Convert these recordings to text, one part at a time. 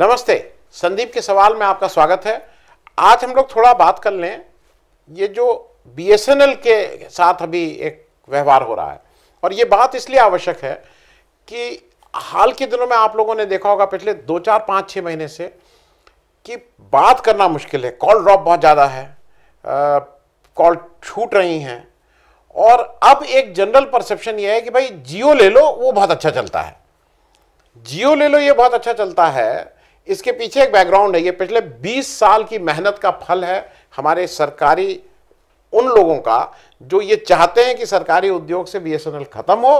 नमस्ते संदीप के सवाल में आपका स्वागत है आज हम लोग थोड़ा बात कर लें ये जो बीएसएनएल के साथ अभी एक व्यवहार हो रहा है और ये बात इसलिए आवश्यक है कि हाल के दिनों में आप लोगों ने देखा होगा पिछले दो चार पाँच छः महीने से कि बात करना मुश्किल है कॉल ड्रॉप बहुत ज़्यादा है कॉल छूट रही हैं और अब एक जनरल परसेप्शन ये है कि भाई जियो ले लो वो बहुत अच्छा चलता है जियो ले लो ये बहुत अच्छा चलता है इसके पीछे एक बैकग्राउंड है ये पिछले 20 साल की मेहनत का फल है हमारे सरकारी उन लोगों का जो ये चाहते हैं कि सरकारी उद्योग से बीएसएनएल खत्म हो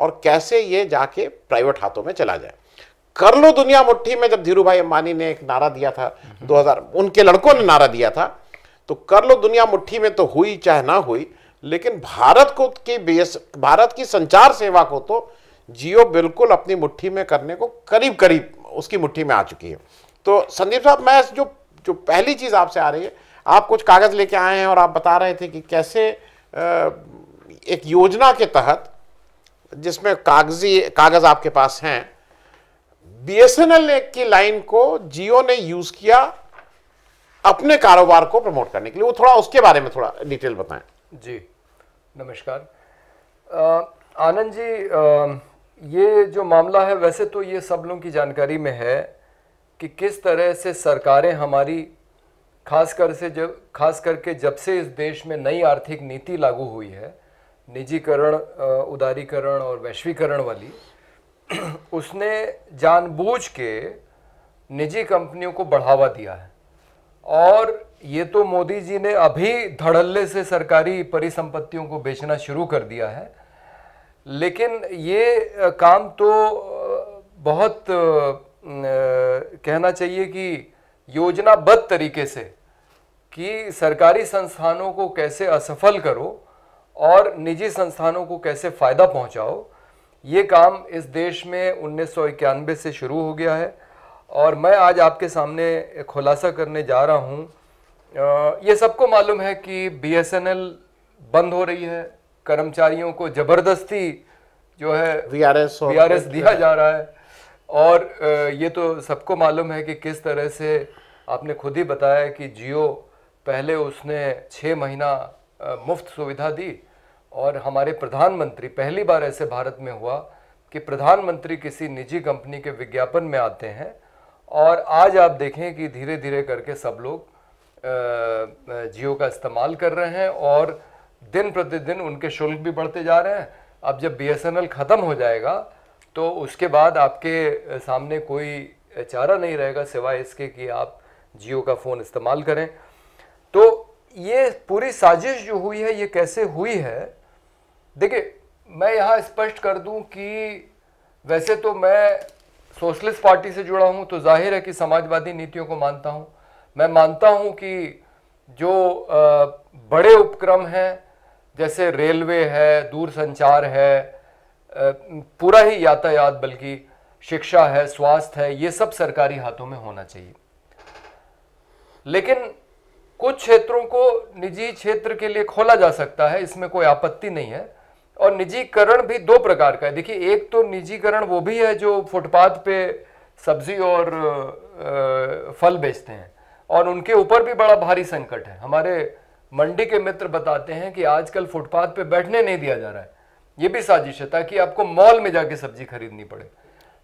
और कैसे ये जाके प्राइवेट हाथों में चला जाए कर लो दुनिया मुट्ठी में जब धीरू भाई अंबानी ने एक नारा दिया था 2000 उनके लड़कों ने नारा दिया था तो कर लो दुनिया मुठ्ठी में तो हुई चाहे ना हुई लेकिन भारत को की बेस भारत की संचार सेवा को तो जियो बिल्कुल अपनी मुट्ठी में करने को करीब करीब उसकी मुट्ठी में आ चुकी है तो संदीप साहब मैं जो जो पहली चीज़ आपसे आ रही है आप कुछ कागज़ लेके आए हैं और आप बता रहे थे कि कैसे एक योजना के तहत जिसमें कागजी कागज़ आपके पास हैं बीएसएनएल की लाइन को जियो ने यूज़ किया अपने कारोबार को प्रमोट करने के लिए वो थोड़ा उसके बारे में थोड़ा डिटेल बताएं जी नमस्कार आनंद जी ये जो मामला है वैसे तो ये सब लोगों की जानकारी में है कि किस तरह से सरकारें हमारी खास कर से जब खास करके जब से इस देश में नई आर्थिक नीति लागू हुई है निजीकरण उदारीकरण और वैश्वीकरण वाली उसने जानबूझ के निजी कंपनियों को बढ़ावा दिया है और ये तो मोदी जी ने अभी धड़ल्ले से सरकारी परिसंपत्तियों को बेचना शुरू कर दिया है लेकिन ये काम तो बहुत कहना चाहिए कि योजनाबद्ध तरीके से कि सरकारी संस्थानों को कैसे असफल करो और निजी संस्थानों को कैसे फ़ायदा पहुंचाओ ये काम इस देश में उन्नीस से शुरू हो गया है और मैं आज आपके सामने खुलासा करने जा रहा हूँ ये सबको मालूम है कि बीएसएनएल बंद हो रही है कर्मचारियों को ज़बरदस्ती जो है वीआरएस दिया जा रहा है और ये तो सबको मालूम है कि किस तरह से आपने खुद ही बताया कि जियो पहले उसने छः महीना मुफ्त सुविधा दी और हमारे प्रधानमंत्री पहली बार ऐसे भारत में हुआ कि प्रधानमंत्री किसी निजी कंपनी के विज्ञापन में आते हैं और आज आप देखें कि धीरे धीरे करके सब लोग जियो का इस्तेमाल कर रहे हैं और दिन प्रतिदिन उनके शुल्क भी बढ़ते जा रहे हैं अब जब बी ख़त्म हो जाएगा तो उसके बाद आपके सामने कोई चारा नहीं रहेगा सिवाय इसके कि आप जियो का फ़ोन इस्तेमाल करें तो ये पूरी साजिश जो हुई है ये कैसे हुई है देखिए मैं यहाँ स्पष्ट कर दूँ कि वैसे तो मैं सोशलिस्ट पार्टी से जुड़ा हूं तो जाहिर है कि समाजवादी नीतियों को मानता हूं मैं मानता हूं कि जो बड़े उपक्रम हैं जैसे रेलवे है दूर संचार है पूरा ही यातायात बल्कि शिक्षा है स्वास्थ्य है ये सब सरकारी हाथों में होना चाहिए लेकिन कुछ क्षेत्रों को निजी क्षेत्र के लिए खोला जा सकता है इसमें कोई आपत्ति नहीं है और निजीकरण भी दो प्रकार का है देखिए एक तो निजीकरण वो भी है जो फुटपाथ पे सब्जी और फल बेचते हैं और उनके ऊपर भी बड़ा भारी संकट है हमारे मंडी के मित्र बताते हैं कि आजकल फुटपाथ पे बैठने नहीं दिया जा रहा है ये भी साजिश है ताकि आपको मॉल में जाके सब्जी खरीदनी पड़े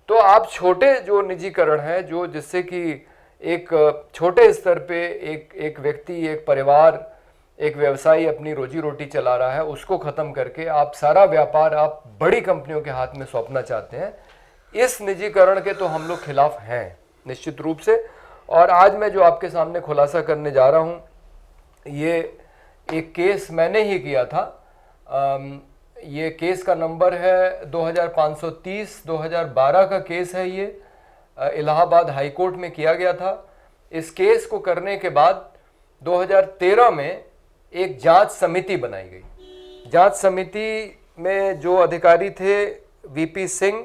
तो आप छोटे जो निजीकरण है जो जिससे कि एक छोटे स्तर पे एक एक व्यक्ति एक परिवार एक व्यवसायी अपनी रोजी रोटी चला रहा है उसको ख़त्म करके आप सारा व्यापार आप बड़ी कंपनियों के हाथ में सौंपना चाहते हैं इस निजीकरण के तो हम लोग खिलाफ हैं निश्चित रूप से और आज मैं जो आपके सामने खुलासा करने जा रहा हूँ ये एक केस मैंने ही किया था आम, ये केस का नंबर है 2530 2012 का केस है ये इलाहाबाद हाई कोर्ट में किया गया था इस केस को करने के बाद 2013 में एक जांच समिति बनाई गई जांच समिति में जो अधिकारी थे VP Singh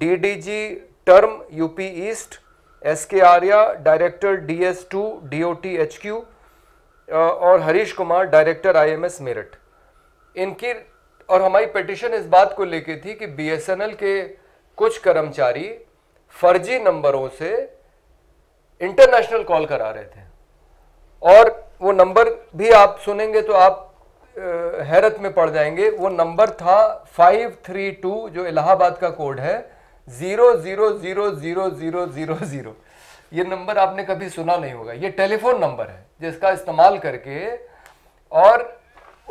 DDG term UP east S K Arya director DS two DOT HQ और हरीश कुमार डायरेक्टर आईएमएस मेरठ इनकी और हमारी पिटिशन इस बात को लेकर थी कि बीएसएनएल के कुछ कर्मचारी फर्जी नंबरों से इंटरनेशनल कॉल करा रहे थे और वो नंबर भी आप सुनेंगे तो आप हैरत में पड़ जाएंगे वो नंबर था 532 जो इलाहाबाद का कोड है zero zero zero zero zero zero zero ये नंबर आपने कभी सुना नहीं होगा ये टेलीफोन नंबर है जिसका इस्तेमाल करके और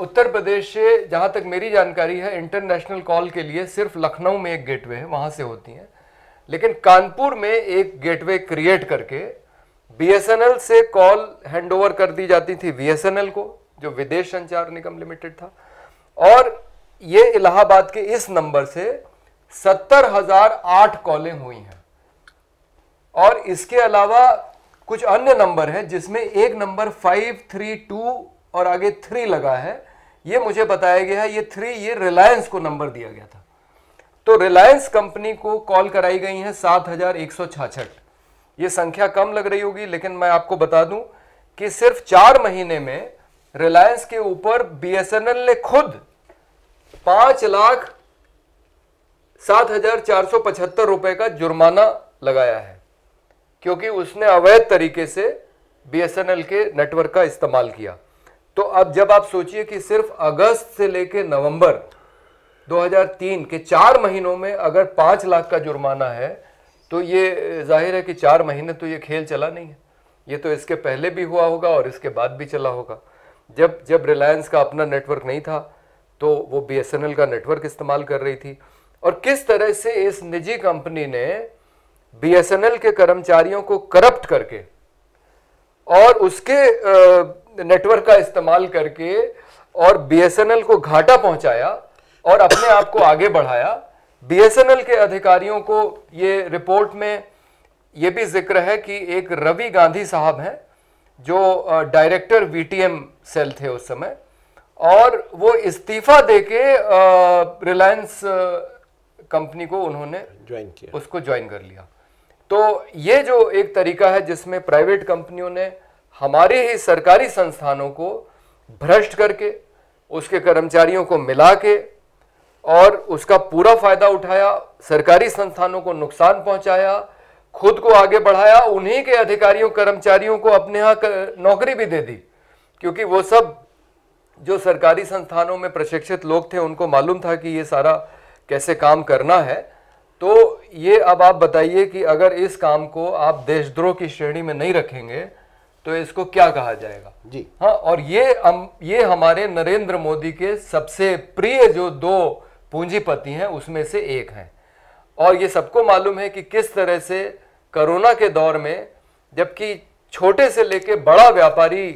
उत्तर प्रदेश से जहाँ तक मेरी जानकारी है इंटरनेशनल कॉल के लिए सिर्फ लखनऊ में एक गेटवे है वहाँ से होती हैं लेकिन कानपुर में एक गेटवे क्रिएट करके बीएसएनएल से कॉल हैंडओवर कर दी जाती थी बीएसएनएल को जो विदेश संचार निगम लिमिटेड था और ये इलाहाबाद के इस नंबर से सत्तर हजार आठ कॉलें हुई हैं और इसके अलावा कुछ अन्य नंबर है जिसमें एक नंबर फाइव थ्री टू और आगे थ्री लगा है ये मुझे बताया गया है ये थ्री ये रिलायंस को नंबर दिया गया था तो रिलायंस कंपनी को कॉल कराई गई है सात हजार एक सौ छाछठ ये संख्या कम लग रही होगी लेकिन मैं आपको बता दूं कि सिर्फ चार महीने में रिलायंस के ऊपर बीएसएनएल ने खुद पांच लाख सात हजार चार सौ पचहत्तर रुपए का जुर्माना लगाया है क्योंकि उसने अवैध तरीके से बीएसएनएल के नेटवर्क का इस्तेमाल किया तो अब जब आप सोचिए कि सिर्फ अगस्त से लेकर नवंबर 2003 के चार महीनों में अगर पांच लाख का जुर्माना है तो ये जाहिर है कि चार महीने तो ये खेल चला नहीं है ये तो इसके पहले भी हुआ होगा और इसके बाद भी चला होगा जब जब रिलायंस का अपना नेटवर्क नहीं था तो वो बी का नेटवर्क इस्तेमाल कर रही थी और किस तरह से इस निजी कंपनी ने बीएसएनएल के कर्मचारियों को करप्ट करके और उसके नेटवर्क का इस्तेमाल करके और बीएसएनएल को घाटा पहुंचाया और अपने आप को आगे बढ़ाया बीएसएनएल के अधिकारियों को ये रिपोर्ट में ये भी जिक्र है कि एक रवि गांधी साहब हैं जो डायरेक्टर वीटीएम सेल थे उस समय और वो इस्तीफा देके रिलायंस कंपनी को उन्होंने ज्वाइन किया उसको ज्वाइन कर लिया तो ये जो एक तरीका है जिसमें प्राइवेट कंपनियों ने हमारे ही सरकारी संस्थानों को भ्रष्ट करके उसके कर्मचारियों को मिला के और उसका पूरा फायदा उठाया सरकारी संस्थानों को नुकसान पहुंचाया खुद को आगे बढ़ाया उन्हीं के अधिकारियों कर्मचारियों को अपने यहाँ नौकरी भी दे दी क्योंकि वो सब जो सरकारी संस्थानों में प्रशिक्षित लोग थे उनको मालूम था कि ये सारा कैसे काम करना है तो ये अब आप बताइए कि अगर इस काम को आप देशद्रोह की श्रेणी में नहीं रखेंगे तो इसको क्या कहा जाएगा जी हाँ और ये हम ये हमारे नरेंद्र मोदी के सबसे प्रिय जो दो पूंजीपति हैं उसमें से एक हैं और ये सबको मालूम है कि किस तरह से कोरोना के दौर में जबकि छोटे से लेके बड़ा व्यापारी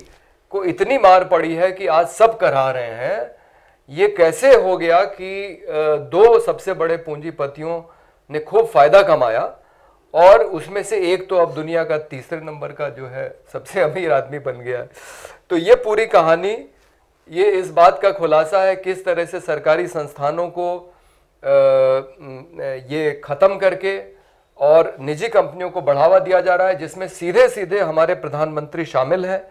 को इतनी मार पड़ी है कि आज सब करा रहे हैं ये कैसे हो गया कि दो सबसे बड़े पूंजीपतियों ने खूब फ़ायदा कमाया और उसमें से एक तो अब दुनिया का तीसरे नंबर का जो है सबसे अमीर आदमी बन गया तो ये पूरी कहानी ये इस बात का खुलासा है किस तरह से सरकारी संस्थानों को ये ख़त्म करके और निजी कंपनियों को बढ़ावा दिया जा रहा है जिसमें सीधे सीधे हमारे प्रधानमंत्री शामिल हैं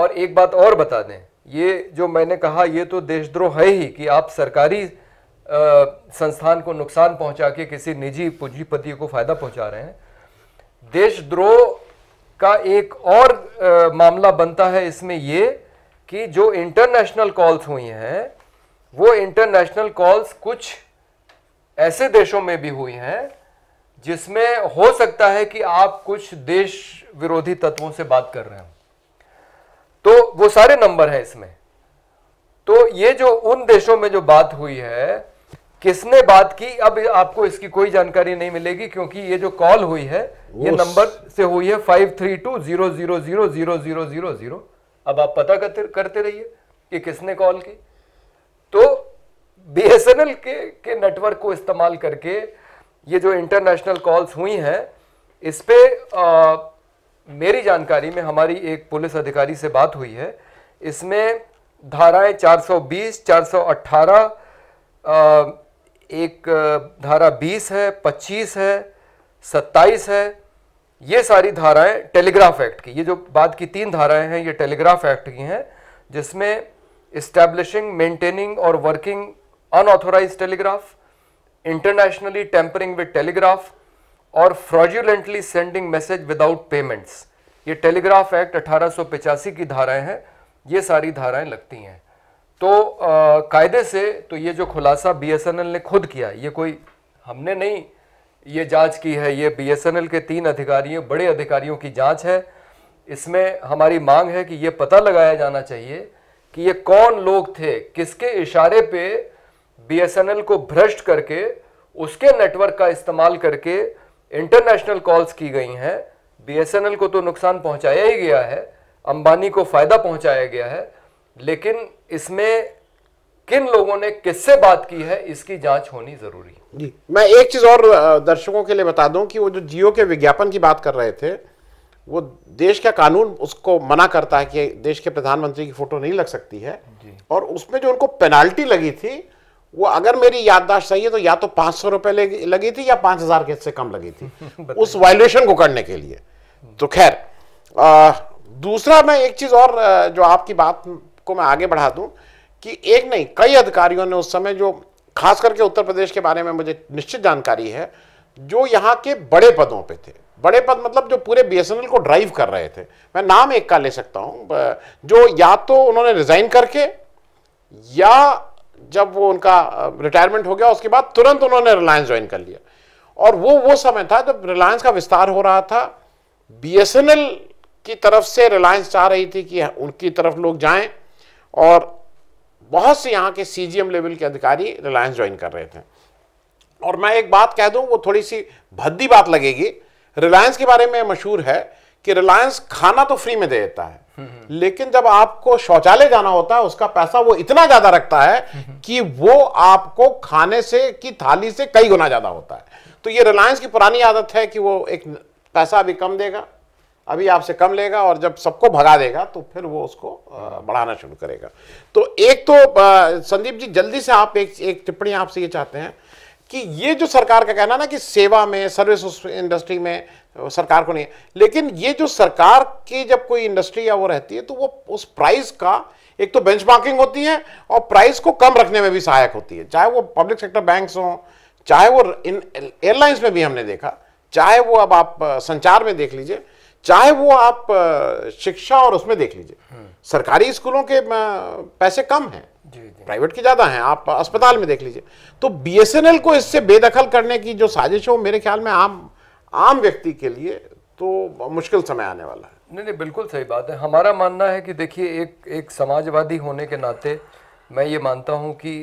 और एक बात और बता दें ये जो मैंने कहा ये तो देशद्रोह है ही कि आप सरकारी संस्थान को नुकसान पहुंचा के किसी निजी पूंजीपति को फायदा पहुंचा रहे हैं देशद्रोह का एक और आ, मामला बनता है इसमें ये कि जो इंटरनेशनल कॉल्स हुई हैं वो इंटरनेशनल कॉल्स कुछ ऐसे देशों में भी हुई हैं जिसमें हो सकता है कि आप कुछ देश विरोधी तत्वों से बात कर रहे हो तो वो सारे नंबर हैं इसमें तो ये जो उन देशों में जो बात हुई है किसने बात की अब आपको इसकी कोई जानकारी नहीं मिलेगी क्योंकि ये जो कॉल हुई है ये नंबर से हुई है five three two zero zero zero zero zero zero zero अब आप पता करते करते रहिए कि किसने कॉल की तो बीएसएनएल के के नेटवर्क को इस्तेमाल करके ये जो इंटरनेशनल कॉल्स हुई हैं इस पर मेरी जानकारी में हमारी एक पुलिस अधिकारी से बात हुई है इसमें धाराएं 420, 418 एक धारा 20 है 25 है 27 है ये सारी धाराएं टेलीग्राफ एक्ट की ये जो बाद की तीन धाराएं हैं ये टेलीग्राफ एक्ट की हैं जिसमें इस्टेब्लिशिंग मेंटेनिंग और working unauthorise telegraph internationally tampering with telegraph और fraudulently sending message without payments ये टेलीग्राफ एक्ट अठारह की धाराएं हैं ये सारी धाराएं लगती हैं तो कायदे से तो ये जो खुलासा बीएसएनएल ने खुद किया ये कोई हमने नहीं ये जांच की है ये बीएसएनएल के तीन अधिकारियों बड़े अधिकारियों की जांच है इसमें हमारी मांग है कि ये पता लगाया जाना चाहिए कि ये कौन लोग थे किसके इशारे पे बीएसएनएल को भ्रष्ट करके उसके नेटवर्क का इस्तेमाल करके इंटरनेशनल कॉल्स की गई हैं बीएसएनएल को तो नुकसान पहुंचाया ही गया है अंबानी को फ़ायदा पहुंचाया गया है लेकिन इसमें किन लोगों ने किससे बात की है इसकी जांच होनी जरूरी जी मैं एक चीज़ और दर्शकों के लिए बता दूं कि वो जो जियो के विज्ञापन की बात कर रहे थे वो देश का कानून उसको मना करता है कि देश के प्रधानमंत्री की फोटो नहीं लग सकती है और उसमें जो उनको पेनाल्टी लगी थी वो अगर मेरी याददाश्त सही है तो या तो पांच सौ रुपए लगी थी या पांच हज़ार के से कम लगी थी उस वायलेशन को करने के लिए तो खैर दूसरा मैं एक चीज़ और जो आपकी बात को मैं आगे बढ़ा दूं कि एक नहीं कई अधिकारियों ने उस समय जो खास करके उत्तर प्रदेश के बारे में मुझे निश्चित जानकारी है जो यहाँ के बड़े पदों पे थे बड़े पद मतलब जो पूरे बीएसएनएल को ड्राइव कर रहे थे मैं नाम एक का ले सकता हूँ जो या तो उन्होंने रिजाइन करके या जब वो उनका रिटायरमेंट हो गया उसके बाद तुरंत उन्होंने रिलायंस ज्वाइन कर लिया और वो वो समय था जब रिलायंस का विस्तार हो रहा था बीएसएनएल की तरफ से रिलायंस चाह रही थी कि उनकी तरफ लोग जाएं और बहुत से यहाँ के सी लेवल के अधिकारी रिलायंस ज्वाइन कर रहे थे और मैं एक बात कह दूं वो थोड़ी सी भद्दी बात लगेगी रिलायंस के बारे में मशहूर है कि रिलायंस खाना तो फ्री में दे देता है हम्म, हम्म। लेकिन जब आपको शौचालय जाना होता है उसका पैसा वो इतना ज्यादा रखता है हम्म, कि वो आपको खाने से की थाली से कई गुना ज्यादा होता है तो ये रिलायंस की पुरानी आदत है कि वो एक पैसा भी कम देगा अभी आपसे कम लेगा और जब सबको भगा देगा तो फिर वो उसको बढ़ाना शुरू करेगा तो एक तो संदीप जी जल्दी से आप एक एक टिप्पणी आपसे ये चाहते हैं कि ये जो सरकार का कहना ना कि सेवा में सर्विस इंडस्ट्री में सरकार को नहीं लेकिन ये जो सरकार की जब कोई इंडस्ट्री या वो रहती है तो वो उस प्राइस का एक तो बेंचमार्किंग होती है और प्राइस को कम रखने में भी सहायक होती है चाहे वो पब्लिक सेक्टर बैंक्स हों चाहे वो इन एयरलाइंस में भी हमने देखा चाहे वो अब आप संचार में देख लीजिए चाहे वो आप शिक्षा और उसमें देख लीजिए हम्म। सरकारी स्कूलों के पैसे कम हैं प्राइवेट के ज़्यादा हैं आप अस्पताल में देख लीजिए तो बीएसएनएल को इससे बेदखल करने की जो साजिश है वो मेरे ख्याल में आम आम व्यक्ति के लिए तो मुश्किल समय आने वाला है नहीं नहीं बिल्कुल सही बात है हमारा मानना है कि देखिए एक एक समाजवादी होने के नाते मैं ये मानता हूँ कि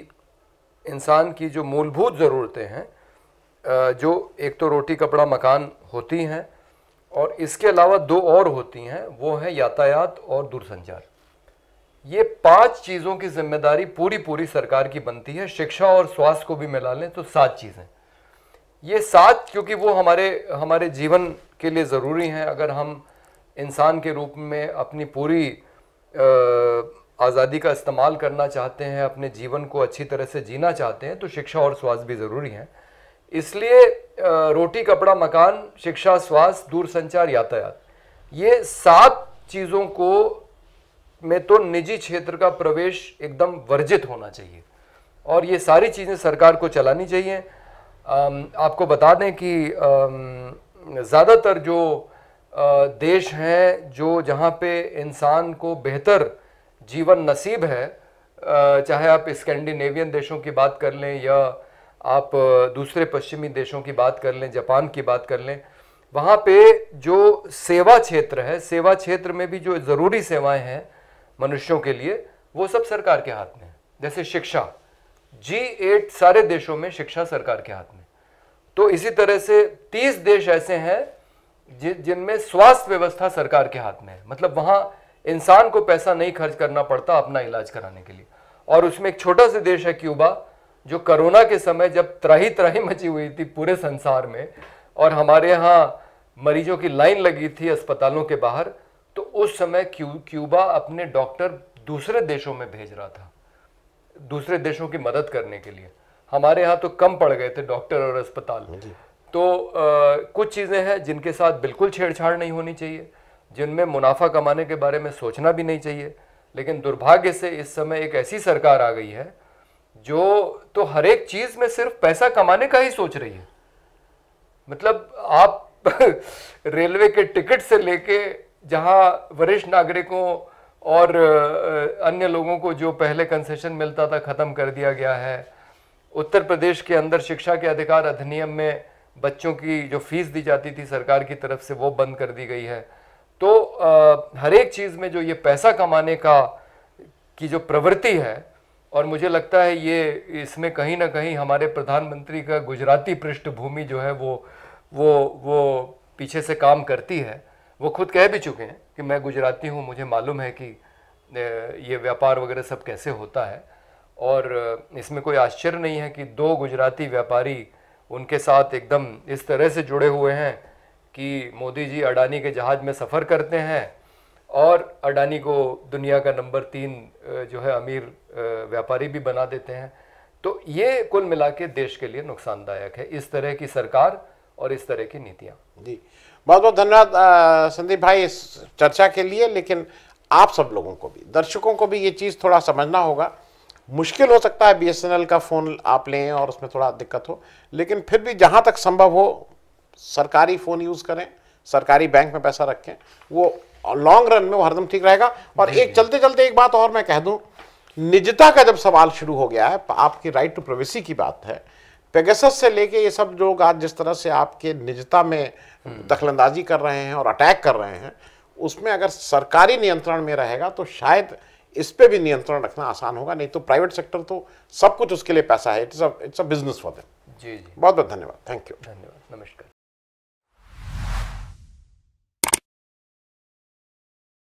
इंसान की जो मूलभूत ज़रूरतें हैं जो एक तो रोटी कपड़ा मकान होती हैं और इसके अलावा दो और होती हैं वो हैं यातायात और दूरसंचार ये पांच चीज़ों की जिम्मेदारी पूरी पूरी सरकार की बनती है शिक्षा और स्वास्थ्य को भी मिला लें तो सात चीज़ें ये सात क्योंकि वो हमारे हमारे जीवन के लिए ज़रूरी हैं अगर हम इंसान के रूप में अपनी पूरी आज़ादी का इस्तेमाल करना चाहते हैं अपने जीवन को अच्छी तरह से जीना चाहते हैं तो शिक्षा और स्वास्थ्य भी ज़रूरी हैं इसलिए रोटी कपड़ा मकान शिक्षा स्वास्थ्य दूरसंचार यातायात ये सात चीज़ों को में तो निजी क्षेत्र का प्रवेश एकदम वर्जित होना चाहिए और ये सारी चीज़ें सरकार को चलानी चाहिए आपको बता दें कि ज़्यादातर जो देश हैं जो जहाँ पे इंसान को बेहतर जीवन नसीब है चाहे आप स्कैंडिनेवियन देशों की बात कर लें या आप दूसरे पश्चिमी देशों की बात कर लें जापान की बात कर लें वहाँ पे जो सेवा क्षेत्र है सेवा क्षेत्र में भी जो ज़रूरी सेवाएं हैं मनुष्यों के लिए वो सब सरकार के हाथ में है जैसे शिक्षा जी एट सारे देशों में शिक्षा सरकार के हाथ में तो इसी तरह से तीस देश ऐसे हैं जि, जिनमें स्वास्थ्य व्यवस्था सरकार के हाथ में है मतलब वहाँ इंसान को पैसा नहीं खर्च करना पड़ता अपना इलाज कराने के लिए और उसमें एक छोटा सा देश है क्यूबा जो कोरोना के समय जब त्राही त्राही मची हुई थी पूरे संसार में और हमारे यहाँ मरीजों की लाइन लगी थी अस्पतालों के बाहर तो उस समय क्यू क्यूबा अपने डॉक्टर दूसरे देशों में भेज रहा था दूसरे देशों की मदद करने के लिए हमारे यहाँ तो कम पड़ गए थे डॉक्टर और अस्पताल हाँ तो आ, कुछ चीज़ें हैं जिनके साथ बिल्कुल छेड़छाड़ नहीं होनी चाहिए जिनमें मुनाफा कमाने के बारे में सोचना भी नहीं चाहिए लेकिन दुर्भाग्य से इस समय एक ऐसी सरकार आ गई है जो तो हर एक चीज में सिर्फ पैसा कमाने का ही सोच रही है मतलब आप रेलवे के टिकट से लेके जहां वरिष्ठ नागरिकों और अन्य लोगों को जो पहले कंसेशन मिलता था ख़त्म कर दिया गया है उत्तर प्रदेश के अंदर शिक्षा के अधिकार अधिनियम में बच्चों की जो फीस दी जाती थी सरकार की तरफ से वो बंद कर दी गई है तो आ, हर एक चीज़ में जो ये पैसा कमाने का की जो प्रवृत्ति है और मुझे लगता है ये इसमें कहीं ना कहीं हमारे प्रधानमंत्री का गुजराती पृष्ठभूमि जो है वो वो वो पीछे से काम करती है वो खुद कह भी चुके हैं कि मैं गुजराती हूँ मुझे मालूम है कि ये व्यापार वगैरह सब कैसे होता है और इसमें कोई आश्चर्य नहीं है कि दो गुजराती व्यापारी उनके साथ एकदम इस तरह से जुड़े हुए हैं कि मोदी जी अडानी के जहाज़ में सफ़र करते हैं और अडानी को दुनिया का नंबर तीन जो है अमीर व्यापारी भी बना देते हैं तो ये कुल मिला के देश के लिए नुकसानदायक है इस तरह की सरकार और इस तरह की नीतियाँ जी बहुत बहुत धन्यवाद संदीप भाई इस चर्चा के लिए लेकिन आप सब लोगों को भी दर्शकों को भी ये चीज़ थोड़ा समझना होगा मुश्किल हो सकता है बीएसएनएल का फ़ोन आप लें और उसमें थोड़ा दिक्कत हो लेकिन फिर भी जहाँ तक संभव हो सरकारी फ़ोन यूज़ करें सरकारी बैंक में पैसा रखें वो लॉन्ग रन में वो हरदम ठीक रहेगा और एक चलते चलते एक बात और मैं कह दूं निजता का जब सवाल शुरू हो गया है आपकी राइट टू प्राइवेसी की बात है पेगसस से लेके ये सब लोग आज जिस तरह से आपके निजता में हम्म। दखलंदाजी कर रहे हैं और अटैक कर रहे हैं उसमें अगर सरकारी नियंत्रण में रहेगा तो शायद इस पर भी नियंत्रण रखना आसान होगा नहीं तो प्राइवेट सेक्टर तो सब कुछ उसके लिए पैसा है it's it's a business for them जी जी बहुत बहुत धन्यवाद थैंक यू धन्यवाद नमस्कार